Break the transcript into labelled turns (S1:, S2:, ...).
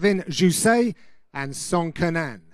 S1: Vin Jusey and Song Kanan.